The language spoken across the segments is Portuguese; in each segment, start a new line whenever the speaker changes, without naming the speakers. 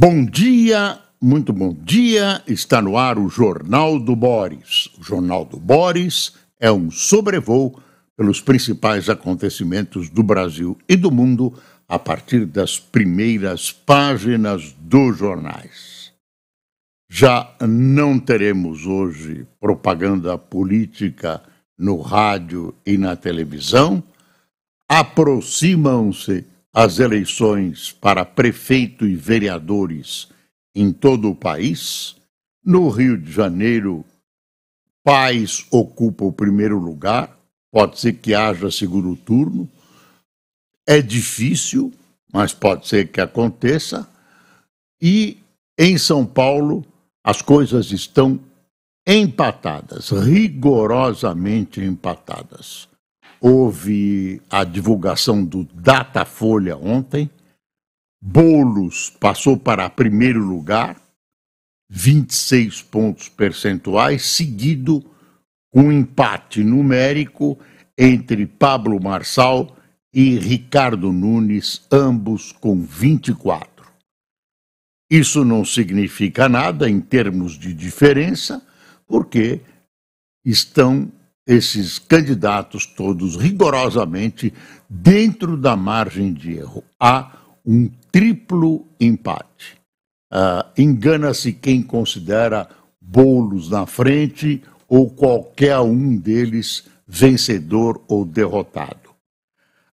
Bom dia, muito bom dia. Está no ar o Jornal do Boris. O Jornal do Boris é um sobrevoo pelos principais acontecimentos do Brasil e do mundo a partir das primeiras páginas dos jornais. Já não teremos hoje propaganda política no rádio e na televisão. Aproximam-se as eleições para prefeito e vereadores em todo o país, no Rio de Janeiro, Paz ocupa o primeiro lugar, pode ser que haja segundo turno. É difícil, mas pode ser que aconteça. E em São Paulo, as coisas estão empatadas, rigorosamente empatadas houve a divulgação do Datafolha ontem. Boulos passou para primeiro lugar, 26 pontos percentuais, seguido com um empate numérico entre Pablo Marçal e Ricardo Nunes, ambos com 24. Isso não significa nada em termos de diferença, porque estão esses candidatos todos rigorosamente dentro da margem de erro. Há um triplo empate. Uh, Engana-se quem considera bolos na frente ou qualquer um deles vencedor ou derrotado.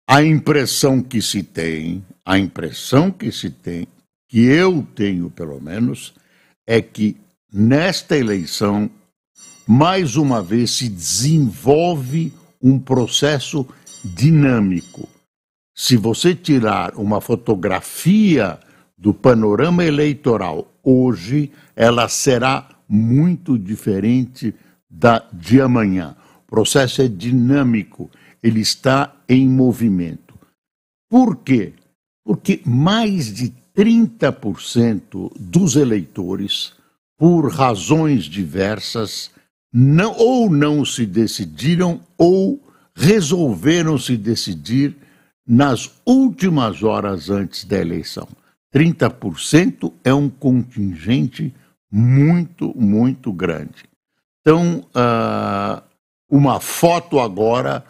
A impressão que se tem, a impressão que se tem, que eu tenho pelo menos, é que nesta eleição mais uma vez, se desenvolve um processo dinâmico. Se você tirar uma fotografia do panorama eleitoral hoje, ela será muito diferente da de amanhã. O processo é dinâmico, ele está em movimento. Por quê? Porque mais de 30% dos eleitores, por razões diversas, não, ou não se decidiram ou resolveram se decidir nas últimas horas antes da eleição. 30% é um contingente muito, muito grande. Então, uh, uma foto agora,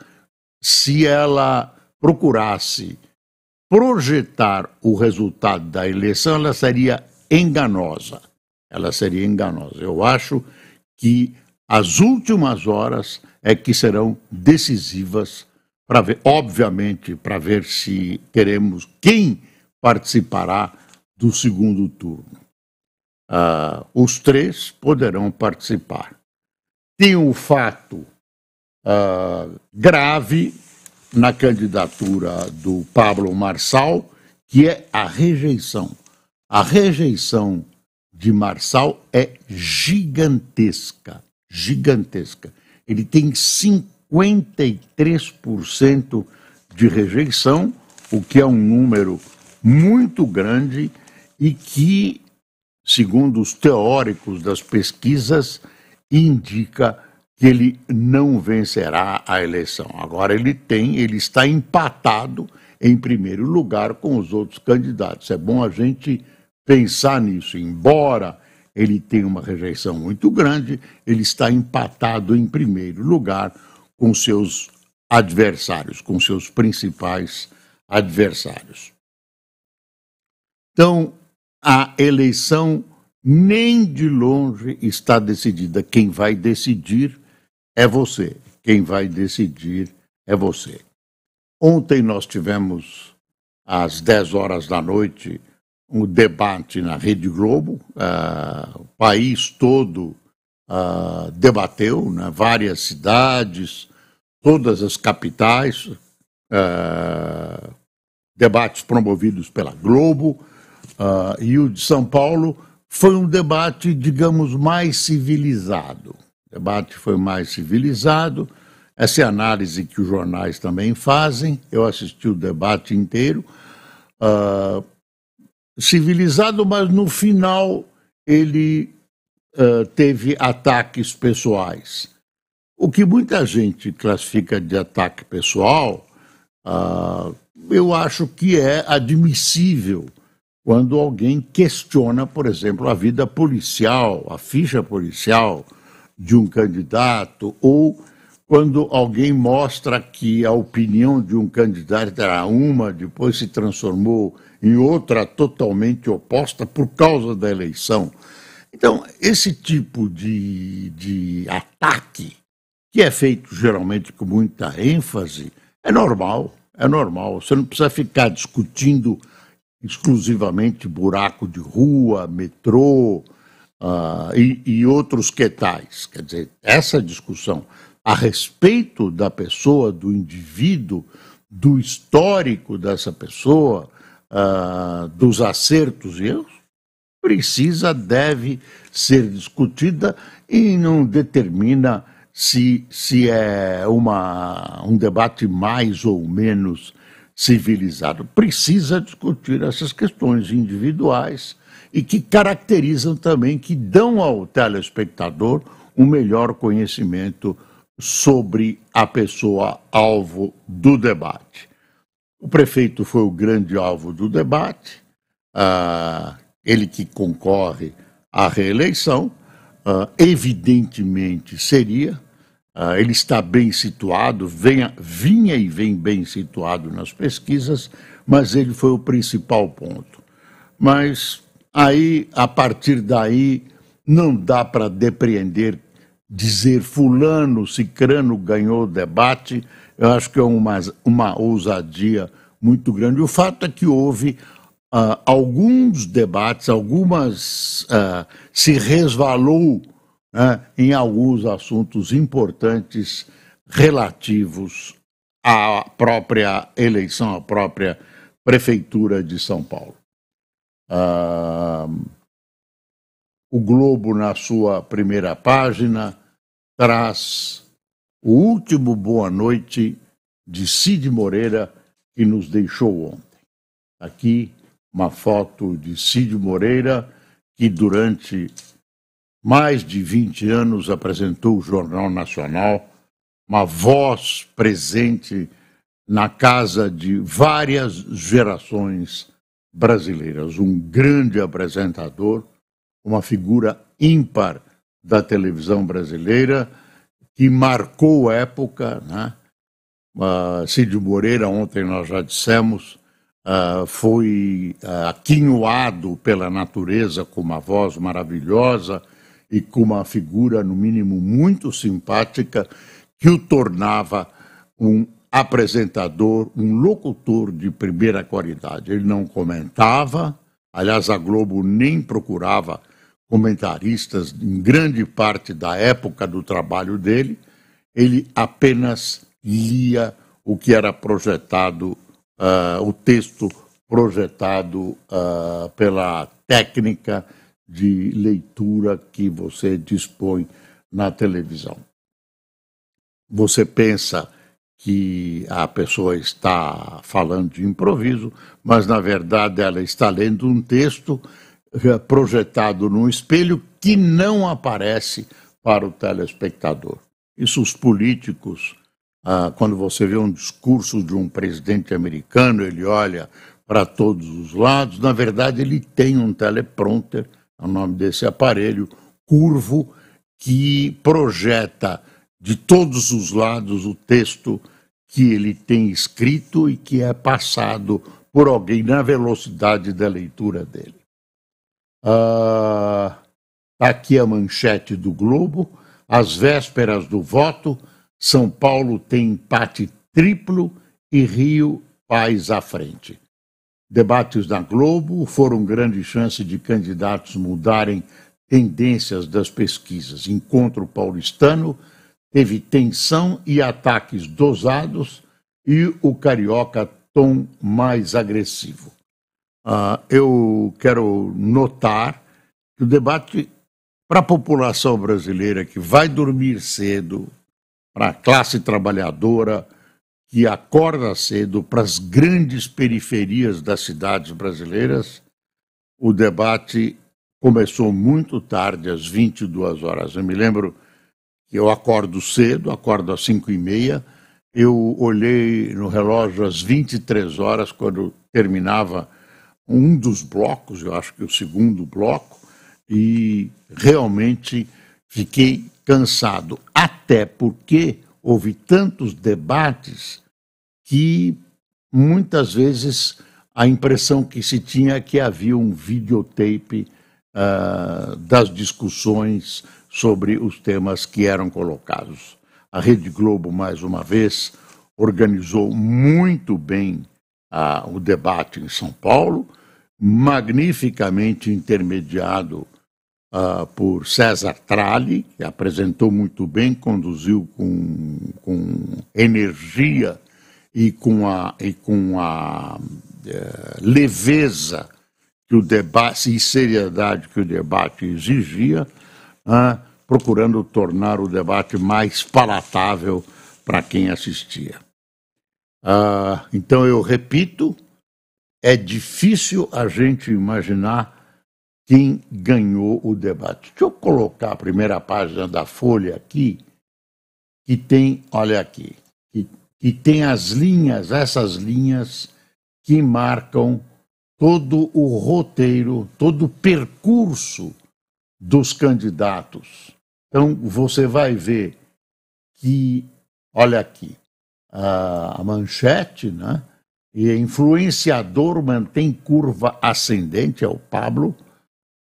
se ela procurasse projetar o resultado da eleição, ela seria enganosa. Ela seria enganosa. Eu acho que as últimas horas é que serão decisivas para ver, obviamente, para ver se queremos quem participará do segundo turno. Ah, os três poderão participar. Tem um fato ah, grave na candidatura do Pablo Marçal, que é a rejeição. A rejeição de Marçal é gigantesca gigantesca. Ele tem 53% de rejeição, o que é um número muito grande e que, segundo os teóricos das pesquisas, indica que ele não vencerá a eleição. Agora ele tem, ele está empatado em primeiro lugar com os outros candidatos. É bom a gente pensar nisso, embora ele tem uma rejeição muito grande, ele está empatado em primeiro lugar com seus adversários, com seus principais adversários. Então, a eleição nem de longe está decidida. Quem vai decidir é você. Quem vai decidir é você. Ontem nós tivemos, às 10 horas da noite, um debate na Rede Globo, ah, o país todo ah, debateu, né, várias cidades, todas as capitais, ah, debates promovidos pela Globo, e o de São Paulo foi um debate, digamos, mais civilizado. O debate foi mais civilizado, essa é a análise que os jornais também fazem. Eu assisti o debate inteiro. Uh, civilizado, mas no final ele uh, teve ataques pessoais. O que muita gente classifica de ataque pessoal, uh, eu acho que é admissível quando alguém questiona, por exemplo, a vida policial, a ficha policial de um candidato, ou quando alguém mostra que a opinião de um candidato era uma, depois se transformou e outra totalmente oposta por causa da eleição. Então, esse tipo de, de ataque, que é feito geralmente com muita ênfase, é normal, é normal. Você não precisa ficar discutindo exclusivamente buraco de rua, metrô uh, e, e outros que tais. Quer dizer, essa discussão a respeito da pessoa, do indivíduo, do histórico dessa pessoa, ah, dos acertos e erros precisa, deve ser discutida e não determina se, se é uma, um debate mais ou menos civilizado. Precisa discutir essas questões individuais e que caracterizam também, que dão ao telespectador um melhor conhecimento sobre a pessoa alvo do debate. O prefeito foi o grande alvo do debate, ah, ele que concorre à reeleição, ah, evidentemente seria. Ah, ele está bem situado, venha, vinha e vem bem situado nas pesquisas, mas ele foi o principal ponto. Mas aí, a partir daí, não dá para depreender, dizer fulano, cicrano ganhou o debate, eu acho que é uma, uma ousadia muito grande. O fato é que houve uh, alguns debates, algumas. Uh, se resvalou uh, em alguns assuntos importantes relativos à própria eleição, à própria prefeitura de São Paulo. Ah, o Globo, na sua primeira página, traz o último Boa Noite de Cid Moreira que nos deixou ontem. Aqui uma foto de Cid Moreira que durante mais de 20 anos apresentou o Jornal Nacional, uma voz presente na casa de várias gerações brasileiras, um grande apresentador, uma figura ímpar da televisão brasileira que marcou a época, né? Ah, Cid Moreira, ontem nós já dissemos, ah, foi uh, aquinhoado pela natureza com uma voz maravilhosa e com uma figura, no mínimo, muito simpática, que o tornava um apresentador, um locutor de primeira qualidade. Ele não comentava, aliás, a Globo nem procurava comentaristas, em grande parte da época do trabalho dele, ele apenas lia o que era projetado, uh, o texto projetado uh, pela técnica de leitura que você dispõe na televisão. Você pensa que a pessoa está falando de improviso, mas na verdade ela está lendo um texto projetado num espelho que não aparece para o telespectador. Isso os políticos, ah, quando você vê um discurso de um presidente americano, ele olha para todos os lados. Na verdade, ele tem um teleprompter, é o nome desse aparelho, curvo, que projeta de todos os lados o texto que ele tem escrito e que é passado por alguém na velocidade da leitura dele. Uh, aqui a manchete do Globo. Às vésperas do voto, São Paulo tem empate triplo e Rio faz à frente. Debates na Globo foram grande chance de candidatos mudarem tendências das pesquisas. Encontro paulistano teve tensão e ataques dosados e o carioca tom mais agressivo. Uh, eu quero notar que o debate para a população brasileira que vai dormir cedo, para a classe trabalhadora que acorda cedo, para as grandes periferias das cidades brasileiras, o debate começou muito tarde, às 22 horas. Eu me lembro que eu acordo cedo, acordo às 5 e meia, eu olhei no relógio às 23 horas, quando terminava um dos blocos, eu acho que o segundo bloco, e realmente fiquei cansado, até porque houve tantos debates que muitas vezes a impressão que se tinha é que havia um videotape uh, das discussões sobre os temas que eram colocados. A Rede Globo, mais uma vez, organizou muito bem a, o debate em São Paulo, magnificamente intermediado ah, por César Tralli, que apresentou muito bem, conduziu com, com energia e com a, e com a eh, leveza que o debate e seriedade que o debate exigia, ah, procurando tornar o debate mais palatável para quem assistia. Ah, então eu repito, é difícil a gente imaginar quem ganhou o debate. Deixa eu colocar a primeira página da Folha aqui, que tem, olha aqui, que, que tem as linhas, essas linhas que marcam todo o roteiro, todo o percurso dos candidatos. Então você vai ver que, olha aqui, a, manchete, né? E influenciador mantém curva ascendente, é o Pablo.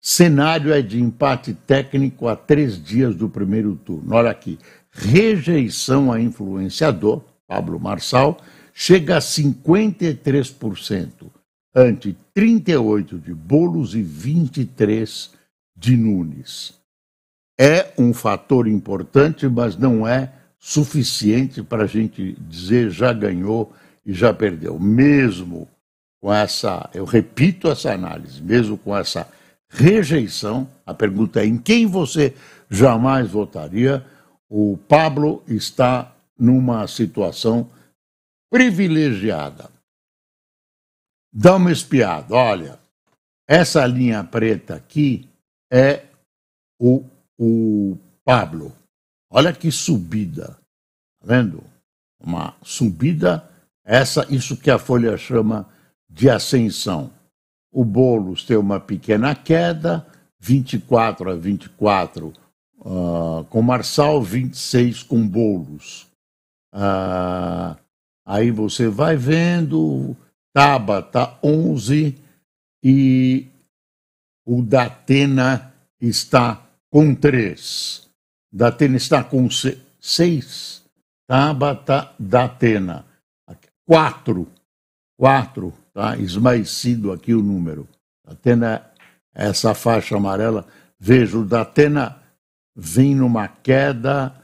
Cenário é de empate técnico a três dias do primeiro turno. Olha aqui, rejeição a influenciador, Pablo Marçal, chega a 53%, ante 38% de Bolos e 23% de Nunes. É um fator importante, mas não é suficiente para a gente dizer já ganhou e já perdeu. Mesmo com essa, eu repito essa análise, mesmo com essa rejeição, a pergunta é em quem você jamais votaria, o Pablo está numa situação privilegiada. Dá uma espiada, olha, essa linha preta aqui é o, o Pablo. Olha que subida. Está vendo? Uma subida, essa, isso que a Folha chama de ascensão. O Boulos tem uma pequena queda, 24 a 24 uh, ah, com Marçal, 26 com Boulos. Uh, ah, aí você vai vendo, Taba está 11 e o Datena está com 3 da Atena está com seis. Tabata tá da Atena. Quatro. Quatro, tá? Esmaecido aqui o número. Atena, é essa faixa amarela. Vejo, da Atena vem numa queda,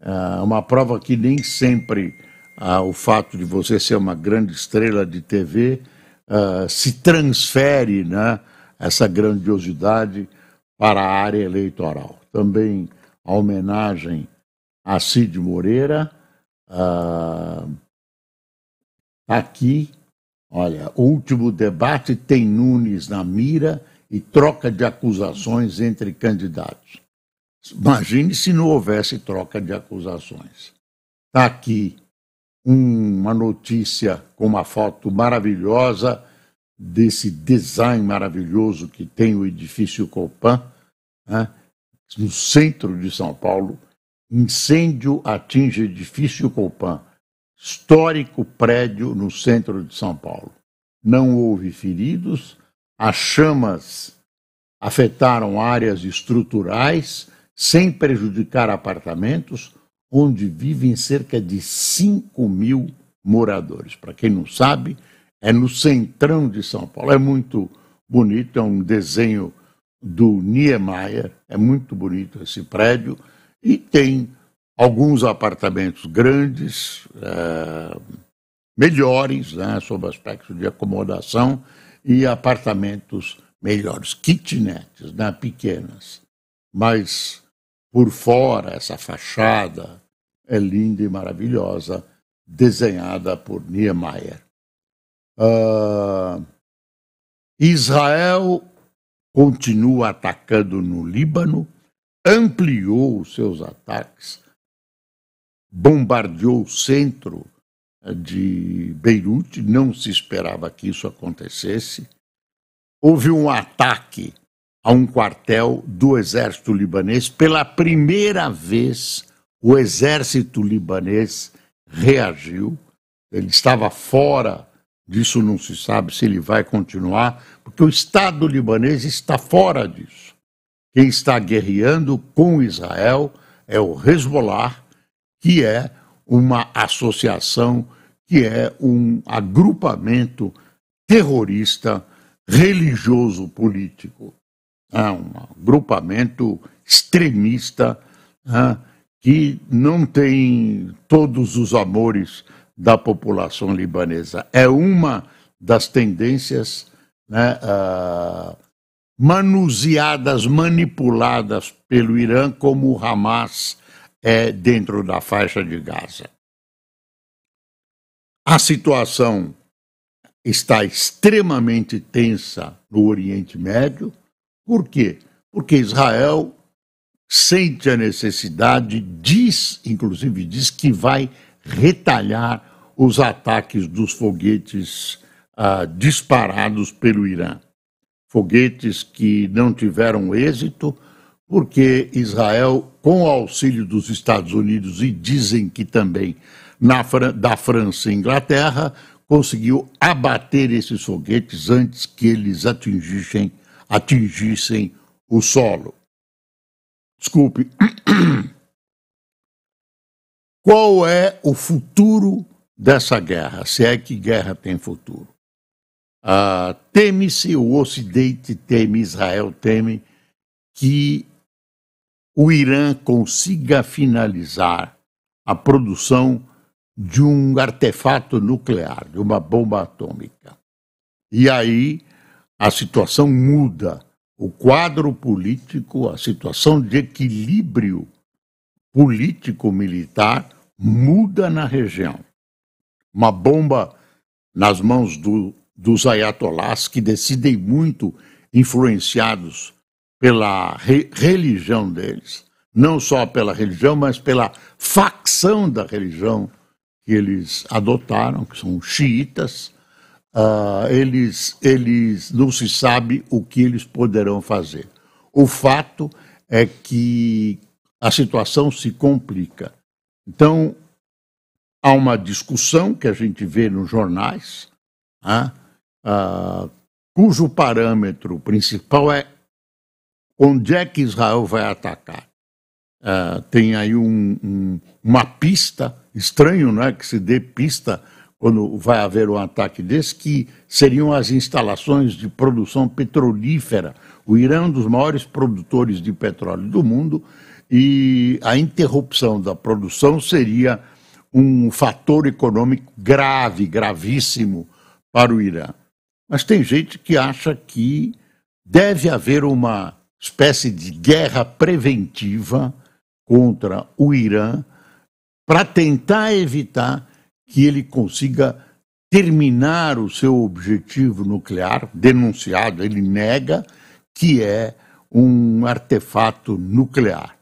ah, uma prova que nem sempre ah, o fato de você ser uma grande estrela de TV ah, se transfere, né? Essa grandiosidade para a área eleitoral. Também a homenagem a Cid Moreira. Ah, tá aqui, olha, último debate tem Nunes na mira e troca de acusações entre candidatos. Imagine se não houvesse troca de acusações. Está aqui uma notícia com uma foto maravilhosa desse design maravilhoso que tem o edifício Copan. Né? no centro de São Paulo, incêndio atinge edifício Copan, histórico prédio no centro de São Paulo. Não houve feridos, as chamas afetaram áreas estruturais sem prejudicar apartamentos, onde vivem cerca de 5 mil moradores. Para quem não sabe, é no centrão de São Paulo. É muito bonito, é um desenho do Niemeyer, é muito bonito esse prédio, e tem alguns apartamentos grandes, é, melhores, né, sob aspecto de acomodação, e apartamentos melhores, kitnetes, né, pequenas. Mas por fora, essa fachada é linda e maravilhosa, desenhada por Niemeyer. Uh, Israel continua atacando no Líbano, ampliou os seus ataques, bombardeou o centro eh, de Beirute, não se esperava que isso acontecesse. Houve um ataque a um quartel do exército libanês. Pela primeira vez, o exército libanês reagiu. Ele estava fora Disso não se sabe se ele vai continuar, porque o Estado libanês está fora disso. Quem está guerreando com Israel é o Hezbollah, que é uma associação, que é um agrupamento terrorista religioso político. É um agrupamento extremista é, que não tem todos os amores da população libanesa. É uma das tendências né, uh, manuseadas, manipuladas pelo Irã, como o Hamas é dentro da faixa de Gaza. A situação está extremamente tensa no Oriente Médio. Por quê? Porque Israel sente a necessidade, diz, inclusive diz que vai retalhar os ataques dos foguetes ah, disparados pelo Irã. Foguetes que não tiveram êxito, porque Israel, com o auxílio dos Estados Unidos e dizem que também na, da França e Inglaterra, conseguiu abater esses foguetes antes que eles atingissem, atingissem o solo. Desculpe. Qual é o futuro dessa guerra, se é que guerra tem futuro. Ah, teme-se, o Ocidente teme, Israel teme, que o Irã consiga finalizar a produção de um artefato nuclear, de uma bomba atômica. E aí a situação muda, o quadro político, a situação de equilíbrio político-militar muda na região uma bomba nas mãos do, dos ayatolás que decidem muito influenciados pela re, religião deles, não só pela religião, mas pela facção da religião que eles adotaram, que são xiitas. Uh, eles, eles não se sabe o que eles poderão fazer. O fato é que a situação se complica. Então, há uma discussão que a gente vê nos jornais, ah, ah, cujo parâmetro principal é onde é que Israel vai atacar. Ah, tem aí um, um, uma pista, estranho né, que se dê pista quando vai haver um ataque desse, que seriam as instalações de produção petrolífera. O Irã é um dos maiores produtores de petróleo do mundo e a interrupção da produção seria um fator econômico grave, gravíssimo para o Irã. Mas tem gente que acha que deve haver uma espécie de guerra preventiva contra o Irã para tentar evitar que ele consiga terminar o seu objetivo nuclear, denunciado, ele nega, que é um artefato nuclear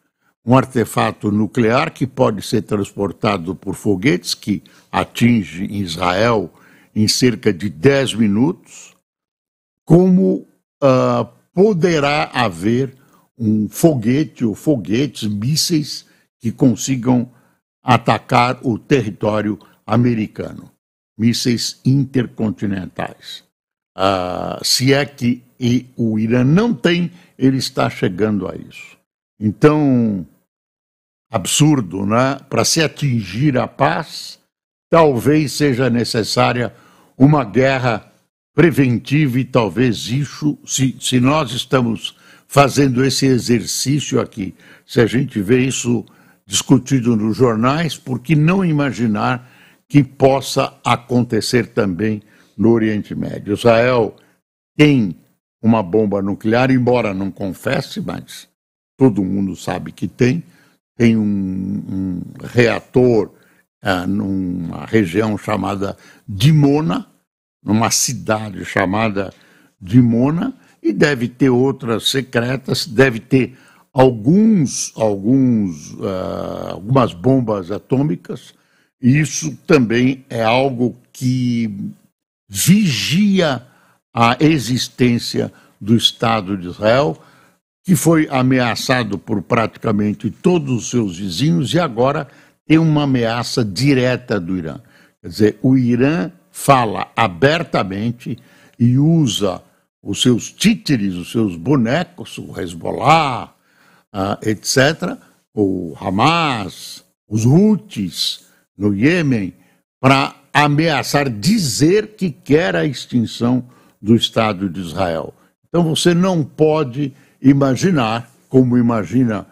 um artefato nuclear que pode ser transportado por foguetes, que atinge Israel em cerca de 10 minutos, como uh, poderá haver um foguete ou foguetes, mísseis, que consigam atacar o território americano, mísseis intercontinentais. Uh, se é que o Irã não tem, ele está chegando a isso. Então, absurdo, né? Para se atingir a paz, talvez seja necessária uma guerra preventiva e talvez isso, se, se nós estamos fazendo esse exercício aqui, se a gente vê isso discutido nos jornais, por que não imaginar que possa acontecer também no Oriente Médio? Israel tem uma bomba nuclear, embora não confesse, mas todo mundo sabe que tem, tem um, um reator ah, numa região chamada Dimona, numa cidade chamada Dimona, e deve ter outras secretas, deve ter alguns, alguns, ah, algumas bombas atômicas. Isso também é algo que vigia a existência do Estado de Israel que foi ameaçado por praticamente todos os seus vizinhos e agora tem uma ameaça direta do Irã. Quer dizer, o Irã fala abertamente e usa os seus títeres, os seus bonecos, o Hezbollah, uh, ah, etc., o Hamas, os Houthis no Iêmen, para ameaçar dizer que quer a extinção do Estado de Israel. Então você não pode imaginar, como imagina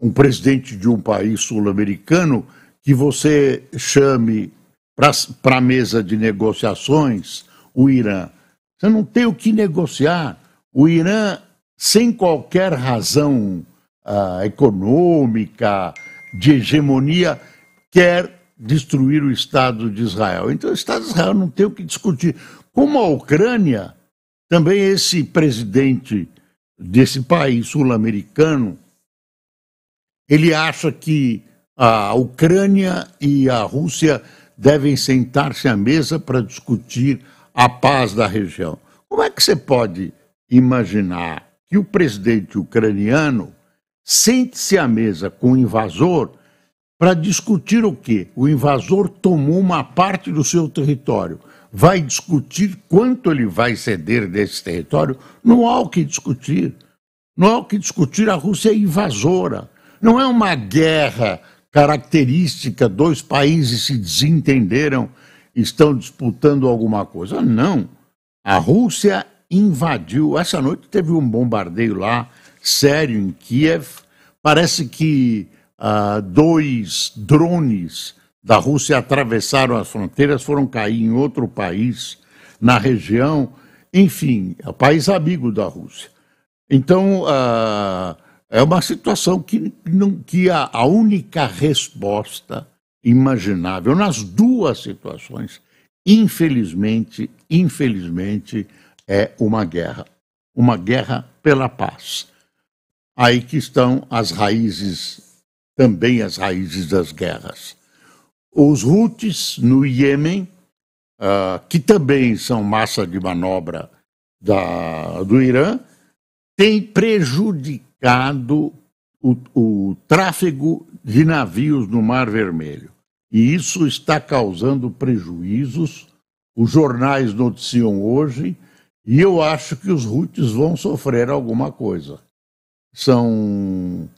um presidente de um país sul-americano, que você chame para a mesa de negociações o Irã. Você não tem o que negociar. O Irã, sem qualquer razão ah, econômica, de hegemonia, quer destruir o Estado de Israel. Então, o Estado de Israel não tem o que discutir. Como a Ucrânia, também esse presidente desse país sul-americano, ele acha que a Ucrânia e a Rússia devem sentar-se à mesa para discutir a paz da região. Como é que você pode imaginar que o presidente ucraniano sente-se à mesa com o invasor para discutir o quê? O invasor tomou uma parte do seu território vai discutir quanto ele vai ceder desse território, não há o que discutir. Não há o que discutir, a Rússia é invasora. Não é uma guerra característica, dois países se desentenderam, estão disputando alguma coisa. Não. A Rússia invadiu. Essa noite teve um bombardeio lá, sério, em Kiev. Parece que ah, dois drones da Rússia atravessaram as fronteiras, foram cair em outro país, na região, enfim, é país amigo da Rússia. Então, uh, é uma situação que, que a, a única resposta imaginável nas duas situações, infelizmente, infelizmente, é uma guerra. Uma guerra pela paz. Aí que estão as raízes, também as raízes das guerras. Os Houthis no Iêmen, uh, que também são massa de manobra da, do Irã, têm prejudicado o, o tráfego de navios no Mar Vermelho. E isso está causando prejuízos. Os jornais noticiam hoje e eu acho que os Houthis vão sofrer alguma coisa. São,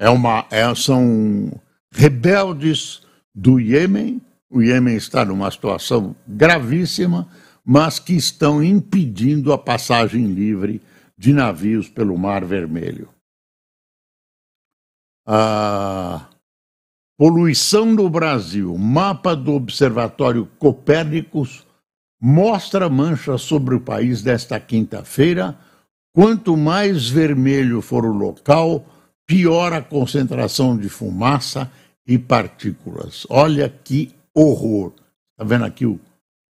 é uma, é, são rebeldes do Iêmen. O Iêmen está numa situação gravíssima, mas que estão impedindo a passagem livre de navios pelo Mar Vermelho. A poluição no Brasil, mapa do Observatório Copérnicos mostra manchas sobre o país desta quinta-feira. Quanto mais vermelho for o local, pior a concentração de fumaça e partículas. Olha que horror. Está vendo aqui o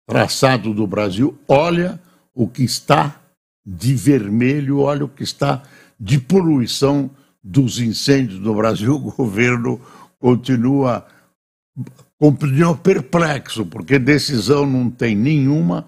traçado do Brasil? Olha o que está de vermelho, olha o que está de poluição dos incêndios no Brasil. O governo continua continua perplexo, porque decisão não tem nenhuma.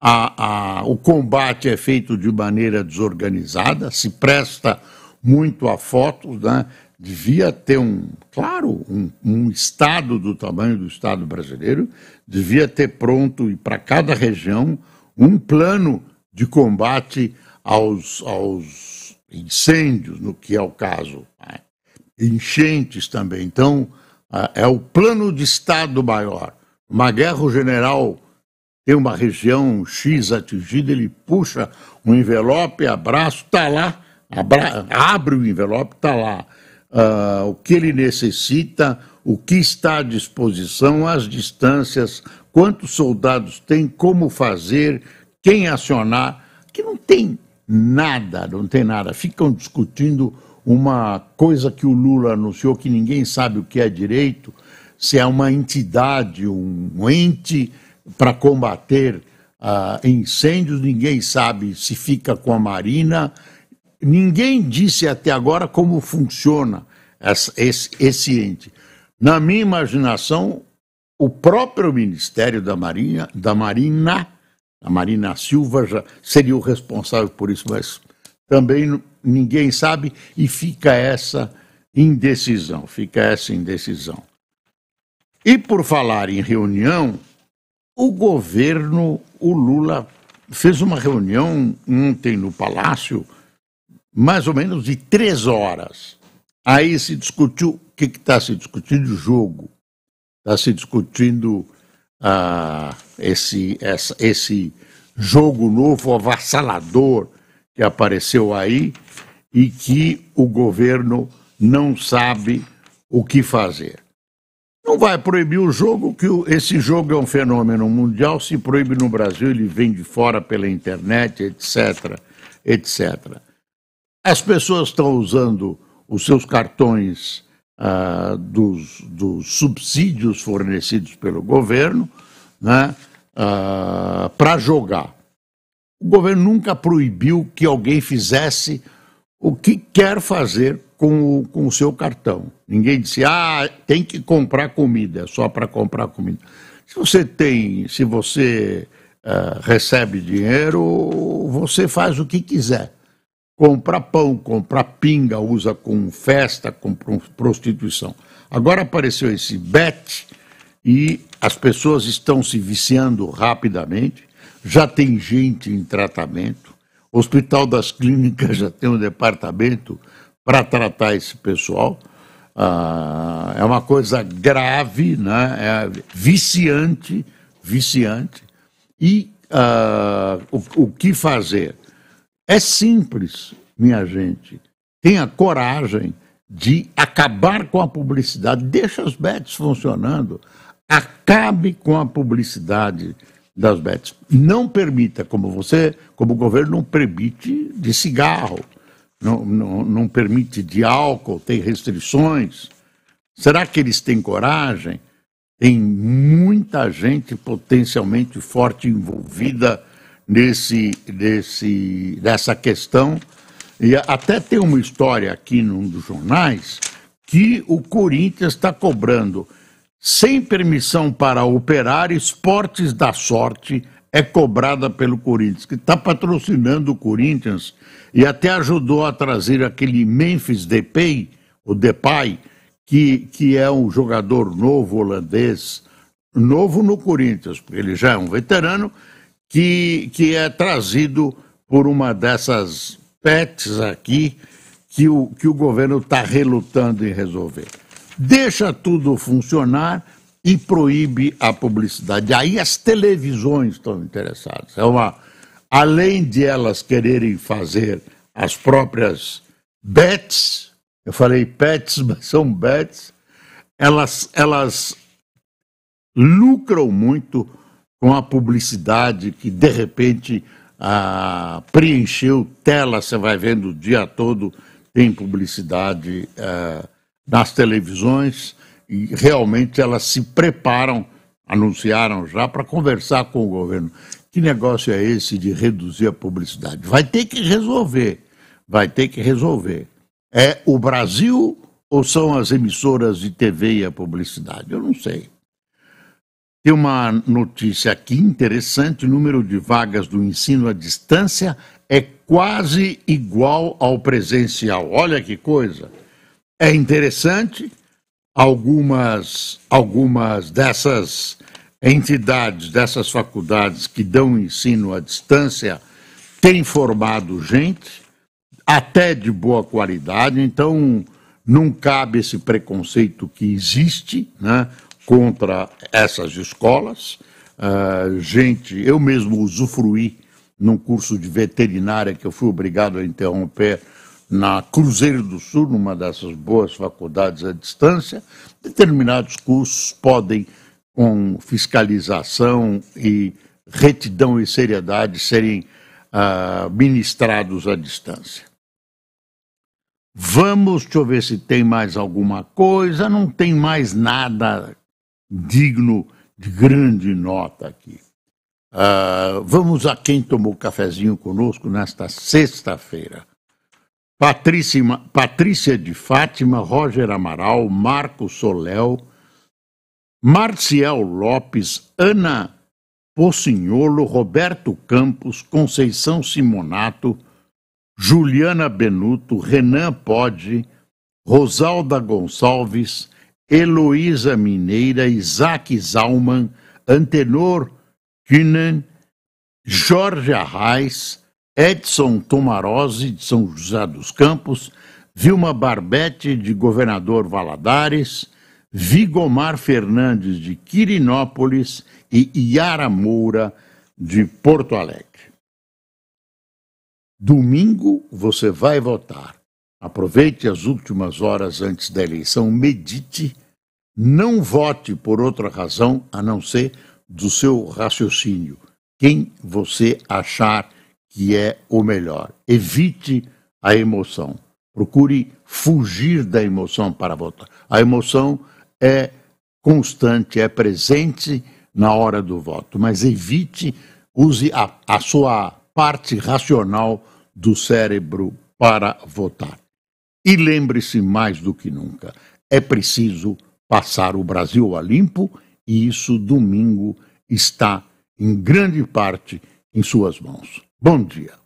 A, a, o combate é feito de maneira desorganizada, se presta muito a fotos, né? devia ter um, claro, um, um, Estado do tamanho do Estado brasileiro, devia ter pronto e para cada região um plano de combate aos, aos incêndios, no que é o caso, né? enchentes também. Então, é o plano de Estado maior. Uma guerra, o general tem uma região X atingida, ele puxa um envelope, abraço, está lá, abra, abre o envelope, está lá uh, o que ele necessita, o que está à disposição, as distâncias, quantos soldados tem, como fazer, quem acionar, que não tem nada, não tem nada. Ficam discutindo uma coisa que o Lula anunciou que ninguém sabe o que é direito, se é uma entidade, um ente para combater uh, incêndios, ninguém sabe se fica com a Marina, Ninguém disse até agora como funciona essa, esse, esse ente. Na minha imaginação, o próprio Ministério da Marinha, da Marina, a Marina Silva já seria o responsável por isso, mas também ninguém sabe e fica essa indecisão, fica essa indecisão. E por falar em reunião, o governo, o Lula fez uma reunião ontem no palácio mais ou menos de três é. horas. Aí se discutiu o que está se discutindo jogo, está se discutindo ah, esse, essa, esse jogo novo avassalador que apareceu aí e que o governo não sabe o que fazer. Não vai proibir o jogo, que esse jogo é um fenômeno mundial, se proíbe no Brasil, ele vem de fora pela internet, etc, etc. As pessoas estão usando os seus cartões ah, dos, dos, subsídios fornecidos pelo governo né, ah, para jogar. O governo nunca proibiu que alguém fizesse o que quer fazer com o, com o seu cartão. Ninguém disse, ah, tem que comprar comida, é só para comprar comida. Se você tem, se você uh, recebe dinheiro, você faz o que quiser compra pão, compra pinga, usa com festa, com prostituição. Agora apareceu esse bet e as pessoas estão se viciando rapidamente, já tem gente em tratamento, o Hospital das Clínicas já tem um departamento para tratar esse pessoal. Ah, é uma coisa grave, né? é viciante, viciante. E ah, o, o que fazer? É simples, minha gente. Tenha coragem de acabar com a publicidade. Deixa as bets funcionando. Acabe com a publicidade das bets. Não permita, como você, como o governo, não permite de cigarro, não, não, não permite de álcool, tem restrições. Será que eles têm coragem? Tem muita gente potencialmente forte envolvida nesse, desse nessa questão. E até tem uma história aqui num dos jornais que o Corinthians está cobrando, sem permissão para operar, esportes da sorte é cobrada pelo Corinthians, que está patrocinando o Corinthians e até ajudou a trazer aquele Memphis Depay, o Depay, que, que é um jogador novo holandês, novo no Corinthians, porque ele já é um veterano, que, que é trazido por uma dessas PETs aqui que o, que o governo está relutando em resolver. Deixa tudo funcionar e proíbe a publicidade. Aí as televisões estão interessadas. É uma, além de elas quererem fazer as próprias bets, eu falei pets, mas são bets, elas, elas lucram muito com a publicidade que de repente ah, preencheu tela, você vai vendo o dia todo, tem publicidade ah, nas televisões e realmente elas se preparam, anunciaram já, para conversar com o governo. Que negócio é esse de reduzir a publicidade? Vai ter que resolver, vai ter que resolver. É o Brasil ou são as emissoras de TV e a publicidade? Eu não sei. Tem uma notícia aqui interessante: o número de vagas do ensino à distância é quase igual ao presencial. Olha que coisa! É interessante. Algumas, algumas dessas entidades, dessas faculdades que dão ensino à distância, têm formado gente, até de boa qualidade, então não cabe esse preconceito que existe, né? contra essas escolas. Uh, gente, eu mesmo usufruí num curso de veterinária que eu fui obrigado a interromper na Cruzeiro do Sul, numa dessas boas faculdades à distância, determinados cursos podem, com fiscalização e retidão e seriedade, serem uh, ministrados à distância. Vamos, deixa eu ver se tem mais alguma coisa. Não tem mais nada digno de grande nota aqui. Uh, vamos a quem tomou cafezinho conosco nesta sexta-feira. Patrícia, Patrícia de Fátima, Roger Amaral, Marco Soléu, Marcial Lopes, Ana Pocinholo, Roberto Campos, Conceição Simonato, Juliana Benuto, Renan Pode, Rosalda Gonçalves, Heloísa Mineira, Isaac Zalman, Antenor Kühnen, Jorge Arraes, Edson Tomarose, de São José dos Campos, Vilma Barbete, de Governador Valadares, Vigomar Fernandes, de Quirinópolis, e Yara Moura, de Porto Alegre. Domingo você vai votar. Aproveite as últimas horas antes da eleição, medite, não vote por outra razão a não ser do seu raciocínio, quem você achar que é o melhor. Evite a emoção. Procure fugir da emoção para votar. A emoção é constante, é presente na hora do voto, mas evite, use a, a sua parte racional do cérebro para votar. E lembre-se mais do que nunca: é preciso passar o Brasil a limpo, e isso domingo está em grande parte em suas mãos. Bom dia.